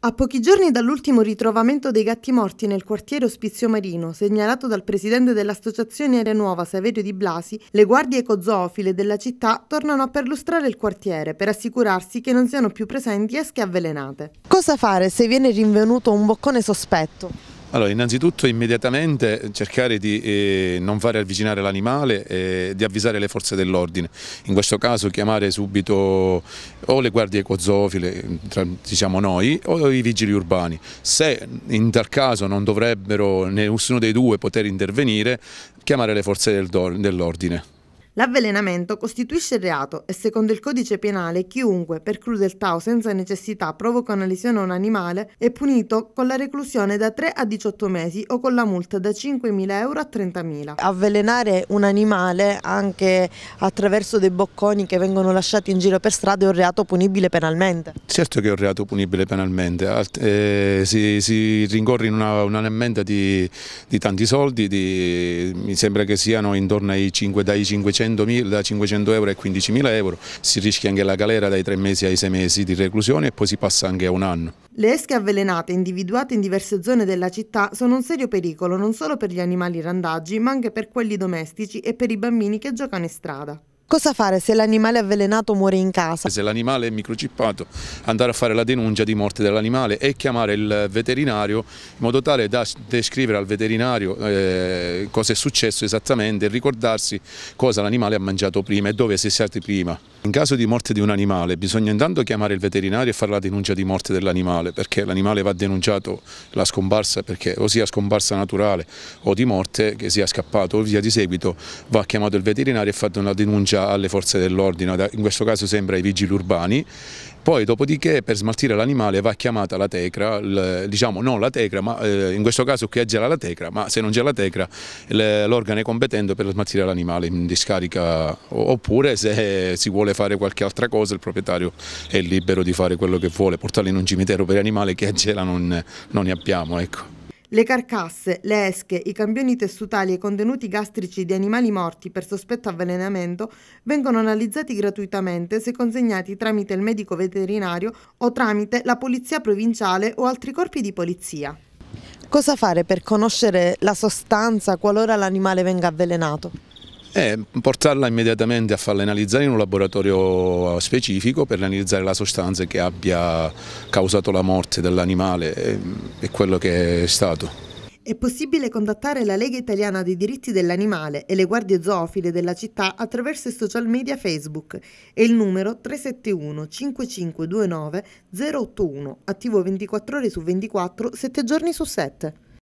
A pochi giorni dall'ultimo ritrovamento dei gatti morti nel quartiere Ospizio Marino, segnalato dal presidente dell'associazione Aerenuova Saverio Di Blasi, le guardie ecozoofile della città tornano a perlustrare il quartiere per assicurarsi che non siano più presenti esche avvelenate. Cosa fare se viene rinvenuto un boccone sospetto? Allora, innanzitutto immediatamente eh, cercare di eh, non fare avvicinare l'animale e di avvisare le forze dell'ordine. In questo caso chiamare subito o le guardie ecozoofile, mm, diciamo noi, o i vigili urbani. Se mm, in tal caso non dovrebbero nessuno dei due poter intervenire, chiamare le forze dell'ordine. L'avvelenamento costituisce reato e secondo il codice penale chiunque per crudeltà o senza necessità provoca una lesione a un animale è punito con la reclusione da 3 a 18 mesi o con la multa da 5.000 euro a 30.000. Avvelenare un animale anche attraverso dei bocconi che vengono lasciati in giro per strada è un reato punibile penalmente? Certo che è un reato punibile penalmente, eh, si, si, rincorre in una, un'ammenda di, di, tanti soldi, di, mi sembra che siano intorno ai 5, dai 500 da 500 euro ai 15.000 euro, si rischia anche la galera dai tre mesi ai sei mesi di reclusione e poi si passa anche a un anno. Le esche avvelenate individuate in diverse zone della città sono un serio pericolo non solo per gli animali randaggi ma anche per quelli domestici e per i bambini che giocano in strada. Cosa fare se l'animale avvelenato muore in casa? Se l'animale è microcippato andare a fare la denuncia di morte dell'animale e chiamare il veterinario in modo tale da descrivere al veterinario eh, cosa è successo esattamente e ricordarsi cosa l'animale ha mangiato prima e dove si è stati prima. In caso di morte di un animale bisogna intanto chiamare il veterinario e fare la denuncia di morte dell'animale perché l'animale va denunciato la scomparsa perché o sia scomparsa naturale o di morte che sia scappato o via di seguito va chiamato il veterinario e fatto una denuncia alle forze dell'ordine, in questo caso sembra ai vigili urbani poi dopodiché per smaltire l'animale va chiamata la tecra, il, diciamo non la tecra, ma eh, in questo caso qui gela la tecra, ma se non c'è la tecra l'organo è competente per smaltire l'animale in discarica oppure se si vuole fare qualche altra cosa il proprietario è libero di fare quello che vuole, portarlo in un cimitero per animale che a Gela non, non ne abbiamo. Ecco. Le carcasse, le esche, i campioni tessutali e i contenuti gastrici di animali morti per sospetto avvelenamento vengono analizzati gratuitamente se consegnati tramite il medico veterinario o tramite la polizia provinciale o altri corpi di polizia. Cosa fare per conoscere la sostanza qualora l'animale venga avvelenato? Eh, portarla immediatamente a farla analizzare in un laboratorio specifico per analizzare la sostanza che abbia causato la morte dell'animale e eh, quello che è stato. È possibile contattare la Lega Italiana dei diritti dell'animale e le guardie zoofile della città attraverso i social media Facebook e il numero 371 5529 081, attivo 24 ore su 24, 7 giorni su 7.